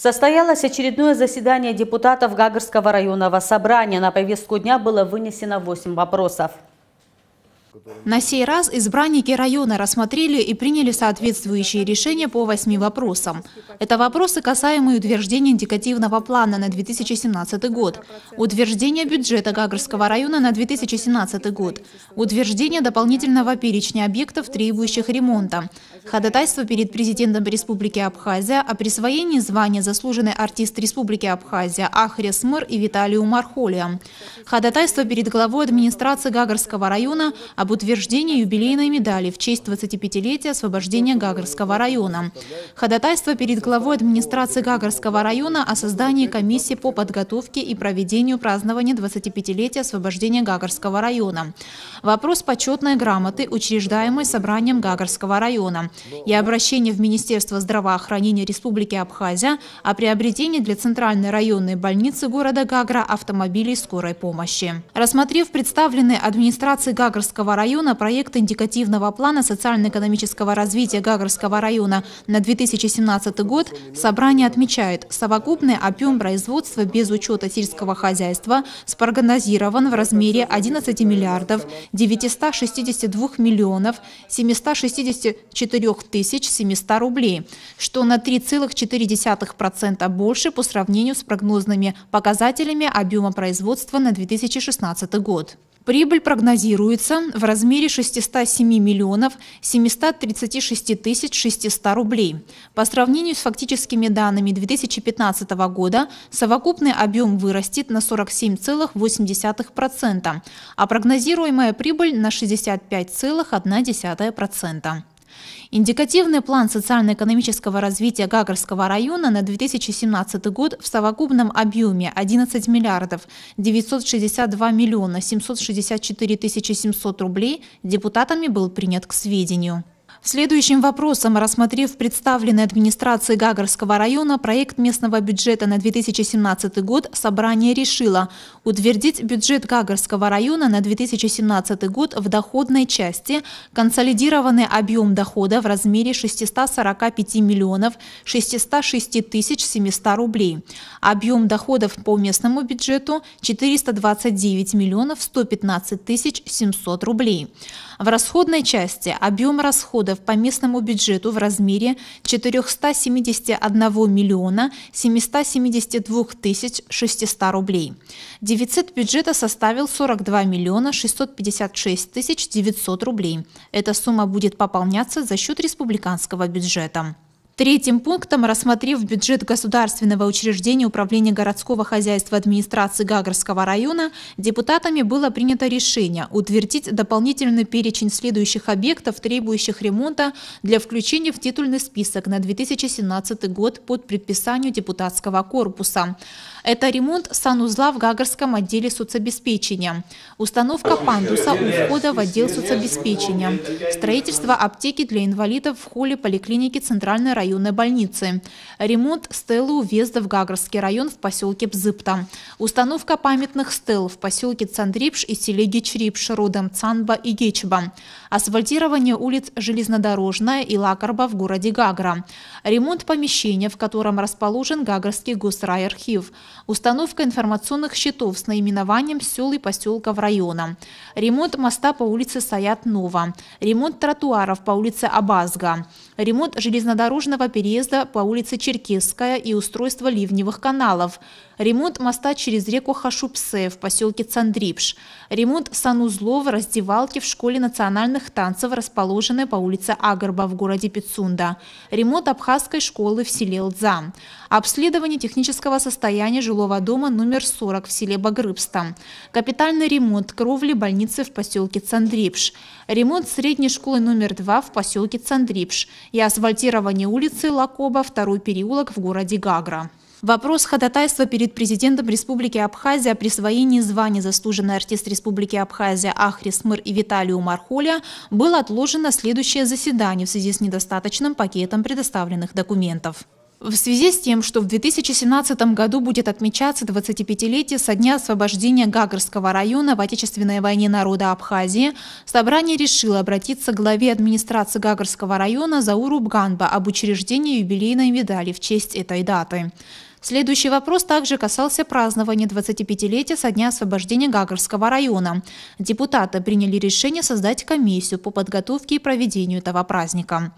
Состоялось очередное заседание депутатов Гагарского районного собрания. На повестку дня было вынесено 8 вопросов. На сей раз избранники района рассмотрели и приняли соответствующие решения по восьми вопросам. Это вопросы, касаемые утверждения индикативного плана на 2017 год, утверждения бюджета Гагарского района на 2017 год, утверждения дополнительного перечня объектов, требующих ремонта, ходатайство перед президентом Республики Абхазия о присвоении звания заслуженный артист Республики Абхазия Ахрес Мыр и Виталию Мархолия, ходатайство перед главой администрации Гагарского района об об утверждении юбилейной медали в честь 25-летия освобождения Гагарского района. Ходатайство перед главой администрации Гагарского района о создании комиссии по подготовке и проведению празднования 25-летия освобождения Гагарского района. Вопрос почетной грамоты, учреждаемой собранием Гагарского района. И обращение в Министерство здравоохранения Республики Абхазия о приобретении для Центральной районной больницы города Гагра автомобилей скорой помощи. Рассмотрев представленные администрации Гагарского Гагарского района проект индикативного плана социально-экономического развития Гагарского района на 2017 год собрание отмечает, совокупный объем производства без учета сельского хозяйства спрогнозирован в размере 11 миллиардов 962 миллионов 764 тысяч 700 рублей, что на 3,4% больше по сравнению с прогнозными показателями объема производства на 2016 год. Прибыль прогнозируется в размере 607 миллионов 736 тысяч 600 рублей. По сравнению с фактическими данными 2015 года совокупный объем вырастет на 47,8%, а прогнозируемая прибыль на 65,1%. Индикативный план социально-экономического развития Гагарского района на 2017 год в совокупном объеме 11 миллиардов 962 миллиона 764 тысячи 700 рублей депутатами был принят к сведению. Следующим вопросом, рассмотрев представленный администрации Гагарского района проект местного бюджета на 2017 год, собрание решило утвердить бюджет Гагарского района на 2017 год в доходной части консолидированный объем дохода в размере 645 миллионов 606 тысяч 700 рублей, объем доходов по местному бюджету 429 миллионов 115 тысяч 700 рублей. В расходной части объем расходов расходов по местному бюджету в размере 471 миллиона 772 тысяч 600 рублей. Дефицит бюджета составил 42 миллиона 656 тысяч 900 рублей. Эта сумма будет пополняться за счет республиканского бюджета. Третьим пунктом, рассмотрев бюджет государственного учреждения Управления городского хозяйства администрации Гагарского района, депутатами было принято решение утвердить дополнительный перечень следующих объектов, требующих ремонта для включения в титульный список на 2017 год под предписанию депутатского корпуса. Это ремонт санузла в Гагарском отделе соцобеспечения, установка пандуса у входа в отдел соцобеспечения, строительство аптеки для инвалидов в холле поликлиники Центральной районной больницы, ремонт стелы у въезда в Гагарский район в поселке Бзыпта, установка памятных стел в поселке Цандрипш и селе Гечрипш родом Цанба и Гечба, асфальтирование улиц Железнодорожная и Лакарба в городе Гагра, ремонт помещения, в котором расположен Гагарский архив установка информационных щитов с наименованием сел и поселков района, ремонт моста по улице Саят-Нова, ремонт тротуаров по улице Абазга, ремонт железнодорожного переезда по улице Черкесская и устройство ливневых каналов, ремонт моста через реку Хашупсе в поселке Цандрипш, ремонт санузлов раздевалки в школе национальных танцев, расположенной по улице Агарба в городе Пицунда, ремонт абхазской школы в селе Лза, обследование технического состояния здание жилого дома номер 40 в селе Багрыбста. Капитальный ремонт кровли больницы в поселке Цандрипш. Ремонт средней школы номер 2 в поселке Цандрипш. И асфальтирование улицы Лакоба, второй переулок в городе Гагра. Вопрос ходатайства перед президентом Республики Абхазия о присвоении звания заслуженный артист Республики Абхазия Ахрис Мыр и Виталию Мархоля отложен на следующее заседание в связи с недостаточным пакетом предоставленных документов. В связи с тем, что в 2017 году будет отмечаться 25-летие со дня освобождения Гагарского района в Отечественной войне народа Абхазии, собрание решило обратиться к главе администрации Гагарского района Зауру Бганба об учреждении юбилейной медали в честь этой даты. Следующий вопрос также касался празднования 25-летия со дня освобождения Гагарского района. Депутаты приняли решение создать комиссию по подготовке и проведению этого праздника.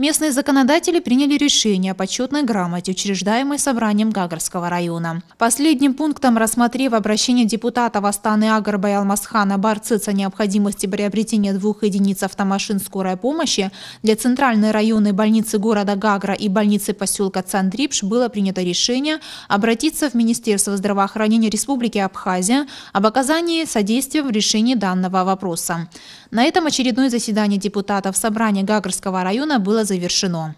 Местные законодатели приняли решение о почетной грамоте, учреждаемой собранием Гагарского района. Последним пунктом, рассмотрев обращение депутатов Астаны Агарба и Алмасхана Барцица о необходимости приобретения двух единиц автомашин скорой помощи для центральной районной больницы города Гагра и больницы поселка Цандрипш, было принято решение обратиться в Министерство здравоохранения Республики Абхазия об оказании содействия в решении данного вопроса. На этом очередное заседание депутатов собрания Гагарского района было завершено.